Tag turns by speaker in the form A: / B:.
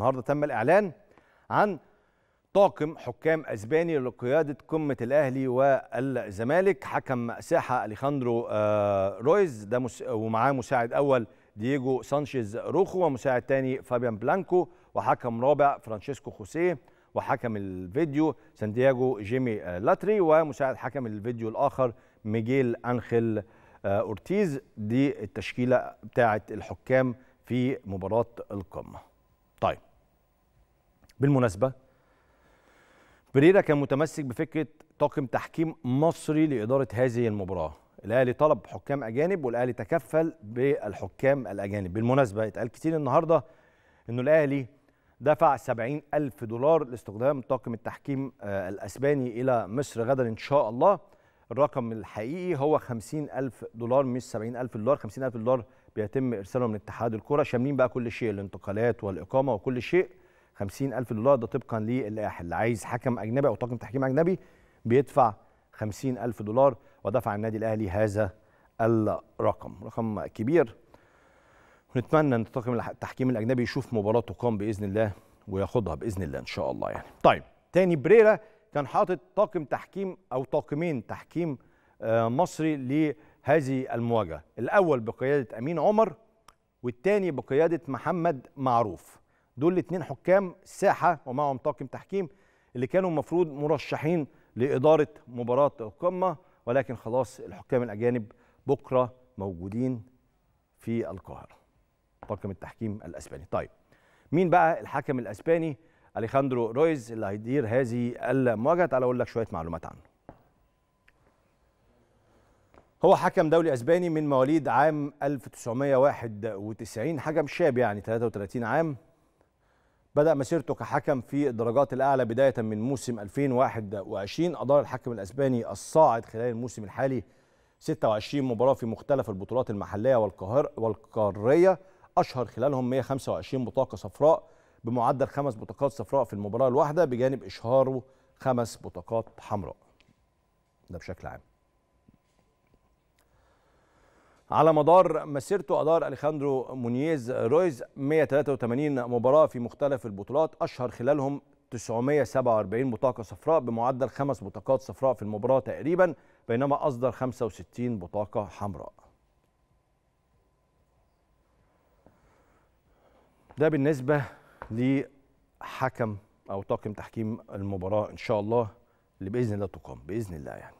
A: النهارده تم الإعلان عن طاقم حكام اسباني لقياده قمه الاهلي والزمالك حكم ساحه اليخاندرو آه، رويز ده مس... ومعاه مساعد اول دييجو سانشيز روخو ومساعد ثاني فابيان بلانكو وحكم رابع فرانشيسكو خوسيه وحكم الفيديو سانتياغو جيمي آه، لاتري ومساعد حكم الفيديو الاخر ميجيل انخيل آه، اورتيز دي التشكيله بتاعه الحكام في مباراه القمه طيب بالمناسبة بريرا كان متمسك بفكرة طاقم تحكيم مصري لإدارة هذه المباراة الأهلي طلب حكام أجانب والأهلي تكفل بالحكام الأجانب بالمناسبة اتقال كتير النهاردة أنه الأهلي دفع 70 ألف دولار لاستخدام طاقم التحكيم آه، الأسباني إلى مصر غدا إن شاء الله الرقم الحقيقي هو 50 ألف دولار مش 70 ألف دولار 50 ألف دولار بيتم إرساله من اتحاد الكرة شاملين بقى كل شيء الانتقالات والإقامة وكل شيء 50000 دولار ده طبقا للائحه اللي عايز حكم اجنبي او طاقم تحكيم اجنبي بيدفع 50000 دولار ودفع النادي الاهلي هذا الرقم رقم كبير ونتمنى ان طاقم التحكيم الاجنبي يشوف مباراه تقام باذن الله وياخدها باذن الله ان شاء الله يعني طيب تاني بريرا كان حاطط طاقم تحكيم او طاقمين تحكيم آه، مصري لهذه المواجهه الاول بقياده امين عمر والتاني بقياده محمد معروف دول الاثنين حكام ساحه ومعهم طاقم تحكيم اللي كانوا المفروض مرشحين لاداره مباراه القمه ولكن خلاص الحكام الاجانب بكره موجودين في القاهره طاقم التحكيم الاسباني طيب مين بقى الحكم الاسباني اليخاندرو رويز اللي هيدير هذه المواجهه تعالى اقول لك شويه معلومات عنه هو حكم دولي اسباني من مواليد عام 1991 حكم شاب يعني 33 عام بدأ مسيرته كحكم في الدرجات الأعلى بداية من موسم 2021 أدار الحكم الأسباني الصاعد خلال الموسم الحالي 26 مباراة في مختلف البطولات المحلية والقاهرة والقارية أشهر خلالهم 125 بطاقة صفراء بمعدل خمس بطاقات صفراء في المباراة الواحدة بجانب إشهاره خمس بطاقات حمراء ده بشكل عام على مدار مسيرته أدار أليخاندرو مونييز رويز 183 مباراة في مختلف البطولات أشهر خلالهم 947 بطاقة صفراء بمعدل خمس بطاقات صفراء في المباراة تقريبا بينما أصدر 65 بطاقة حمراء ده بالنسبة لحكم أو طاقم تحكيم المباراة إن شاء الله اللي بإذن الله تقام بإذن الله يعني